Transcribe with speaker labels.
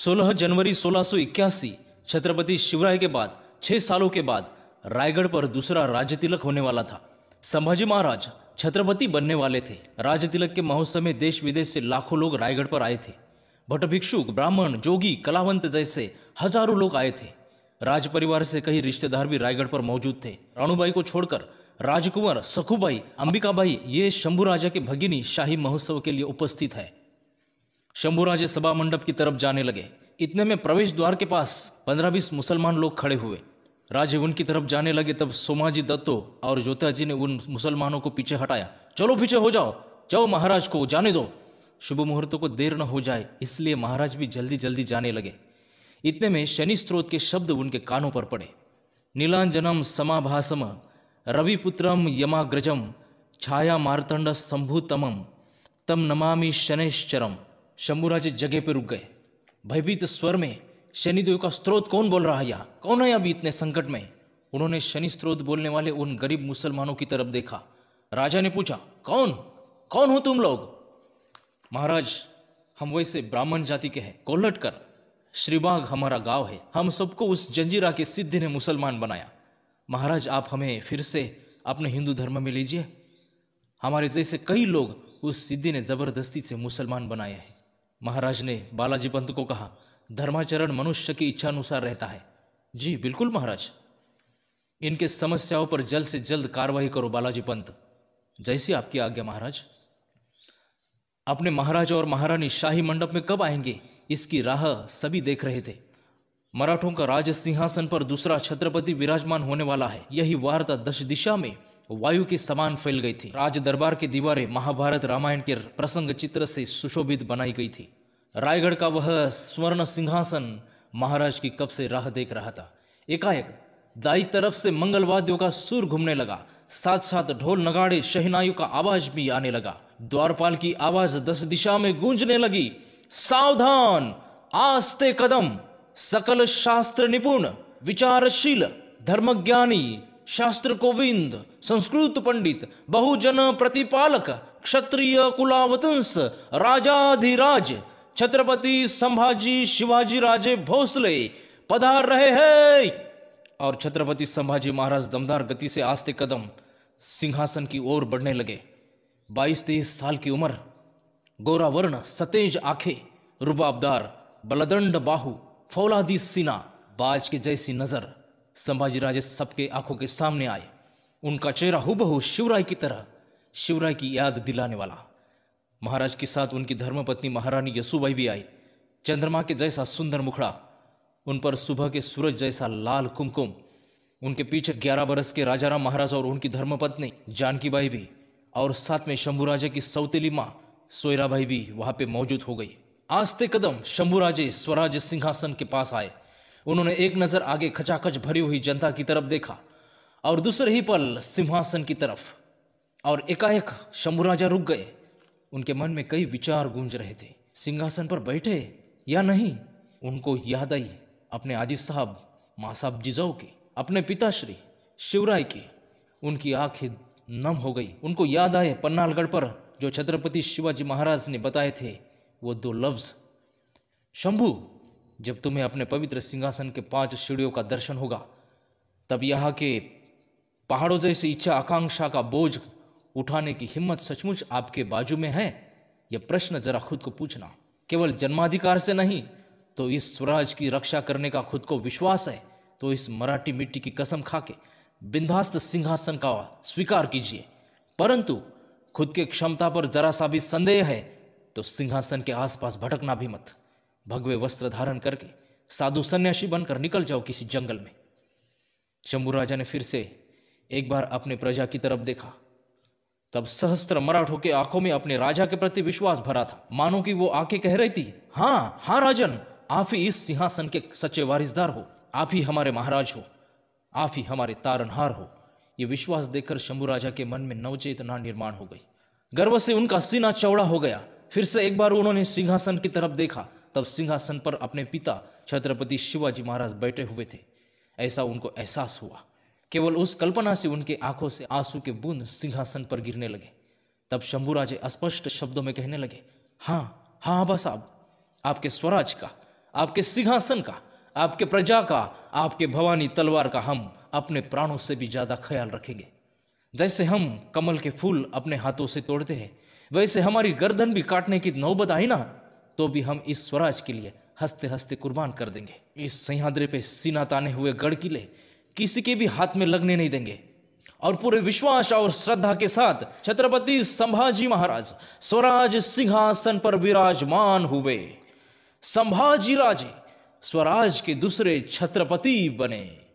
Speaker 1: 16 जनवरी 1681 छत्रपति शिवराय के बाद छह सालों के बाद रायगढ़ पर दूसरा राज्य तिलक होने वाला था संभाजी महाराज छत्रपति बनने वाले थे राज्य तिलक के महोत्सव में देश विदेश से लाखों लोग रायगढ़ पर आए थे भट्टिक्षुक ब्राह्मण जोगी कलावंत जैसे हजारों लोग आए थे राज परिवार से कई रिश्तेदार भी रायगढ़ पर मौजूद थे राणुबाई को छोड़कर राजकुमार सखुबाई अंबिकाबाई ये शंभू राजा के भगिनी शाही महोत्सव के लिए उपस्थित है शंभुराजे सभा मंडप की तरफ जाने लगे इतने में प्रवेश द्वार के पास पंद्रह बीस मुसलमान लोग खड़े हुए राजे उनकी तरफ जाने लगे तब सोमाजी दत्तो और ज्योतिराजी ने उन मुसलमानों को पीछे हटाया चलो पीछे हो जाओ जाओ महाराज को जाने दो शुभ मुहूर्त को देर न हो जाए इसलिए महाराज भी जल्दी जल्दी जाने लगे इतने में शनि स्त्रोत के शब्द उनके कानों पर पड़े नीलांजनम समाभासम रविपुत्रम यमाग्रजम छाया मारतंड संभुतम तम नमामि शनैश्चरम शंभूराजे जगह पर रुक गए भयभीत स्वर में शनिदेव का स्त्रोत कौन बोल रहा है यहाँ कौन है अभी इतने संकट में उन्होंने शनि स्त्रोत बोलने वाले उन गरीब मुसलमानों की तरफ देखा राजा ने पूछा कौन कौन हो तुम लोग महाराज हम वैसे ब्राह्मण जाति के हैं कोलट कर श्रीबाग हमारा गांव है हम सबको उस जंजीरा के सिद्धि ने मुसलमान बनाया महाराज आप हमें फिर से अपने हिंदू धर्म में लीजिए हमारे जैसे कई लोग उस सिद्धि ने ज़बरदस्ती से मुसलमान बनाए हैं महाराज ने बालाजी पंत को कहा धर्माचरण मनुष्य की इच्छानुसार रहता है जी बिल्कुल महाराज इनके समस्याओं पर जल्द से जल्द कार्रवाई करो बालाजी पंत जैसी आपकी आज्ञा महाराज अपने महाराज और महारानी शाही मंडप में कब आएंगे इसकी राह सभी देख रहे थे मराठों का राज सिंहासन पर दूसरा छत्रपति विराजमान होने वाला है यही वार्ता दश दिशा में वायु के समान फैल गई थी राज दरबार की दीवारें महाभारत रामायण के प्रसंग चित्र से सुशोभित बनाई गई थी रायगढ़ का वह स्वर्ण सिंहासन महाराज की कब से राह देख रहा था एकाएक दाई तरफ से मंगलवादियों का सुर घूमने लगा साथ साथ ढोल नगाड़े शहनाइयों का आवाज भी आने लगा द्वारपाल की आवाज दस दिशा में गूंजने लगी सावधान आस्ते कदम सकल शास्त्र निपुण विचारशील धर्मज्ञानी शास्त्र कोविंद संस्कृत पंडित बहुजन प्रतिपालक क्षत्रिय कुलावतंस राजाधिराज छत्रपति संभाजी शिवाजी राजे भोसले पधार रहे हैं और छत्रपति संभाजी महाराज दमदार गति से आस्ते कदम सिंहासन की ओर बढ़ने लगे बाईस तेईस साल की उम्र गोरा वर्ण सतेज आंखें रुबाबदार बलदंड बाहु फौलादी सीना बाज के जैसी नजर संभाजी राजे सबके आंखों के सामने आए उनका चेहरा हूबहू शिवराय की तरह शिवराय की याद दिलाने वाला महाराज के साथ उनकी धर्मपत्नी महारानी यसुबाई भी आई चंद्रमा के जैसा सुंदर मुखड़ा उन पर सुबह के सूरज जैसा लाल कुमकुम उनके पीछे ग्यारह बरस के राजाराम महाराज और उनकी धर्मपत्नी जानकीबाई भी और साथ में शंभू राजे की सौतेली माँ सोयराबाई भी वहाँ पे मौजूद हो गई आस्ते कदम शंभू राजे स्वराज सिंहासन के पास आए उन्होंने एक नज़र आगे खचाखच भरी हुई जनता की तरफ देखा और दूसरे ही पल सिंहासन की तरफ और एकाएक शंभु राजा रुक गए उनके मन में कई विचार गूंज रहे थे सिंहासन पर बैठे या नहीं उनको याद आई अपने आजी साहब माँ साहब जिजाऊ की अपने पिताश्री शिवराय की उनकी आंखें नम हो गई उनको याद आए पन्नालगढ़ पर जो छत्रपति शिवाजी महाराज ने बताए थे वो दो लफ्ज़ शंभू जब तुम्हें अपने पवित्र सिंहासन के पांच सीढ़ियों का दर्शन होगा तब यहाँ के पहाड़ों जैसी इच्छा आकांक्षा का बोझ उठाने की हिम्मत सचमुच आपके बाजू में है यह प्रश्न जरा खुद को पूछना केवल जन्माधिकार से नहीं तो इस स्वराज की रक्षा करने का खुद को विश्वास है तो इस मराठी मिट्टी की कसम खा के बिंदास्त सिंहासन का स्वीकार कीजिए परंतु खुद के क्षमता पर जरा सा भी संदेह है तो सिंहासन के आसपास भटकना भी मत भगवे वस्त्र धारण करके साधु सन्यासी बनकर निकल जाओ किसी जंगल में शंभू राजा ने फिर से एक बार अपने प्रजा की तरफ देखा तब सहस्त्र मराठों के आंखों में अपने राजा के प्रति विश्वास भरा था मानो कि वो आके कह रही थी हाँ हाँ राजन आप ही इस सिंहासन के सच्चे वारिसदार हो आप ही हमारे महाराज हो आप ही हमारे तारनहार हो ये विश्वास देखकर शंभू राजा के मन में नवचेतना निर्माण हो गई गर्व से उनका सीना चौड़ा हो गया फिर से एक बार उन्होंने सिंहासन की तरफ देखा तब सिंहासन पर अपने पिता छत्रपति शिवाजी महाराज बैठे हुए थे ऐसा उनको एहसास हुआ केवल उस कल्पना से उनके आंखों से आंसू के बूंद सिंहासन पर गिरने लगे तब शंभुराजे अस्पष्ट शब्दों में कहने लगे हाँ हाँ आबा साहब आपके स्वराज का आपके सिंहासन का आपके प्रजा का आपके भवानी तलवार का हम अपने प्राणों से भी ज़्यादा ख्याल रखेंगे जैसे हम कमल के फूल अपने हाथों से तोड़ते हैं वैसे हमारी गर्दन भी काटने की नौबत आई ना तो भी हम इस स्वराज के लिए हंसते हंसते कुर्बान कर देंगे इस सिंहाद्रे पे सीना ताने हुए गढ़ किले किसी के भी हाथ में लगने नहीं देंगे और पूरे विश्वास और श्रद्धा के साथ छत्रपति संभाजी महाराज स्वराज सिंहासन पर विराजमान हुए संभाजी राजे स्वराज के दूसरे छत्रपति बने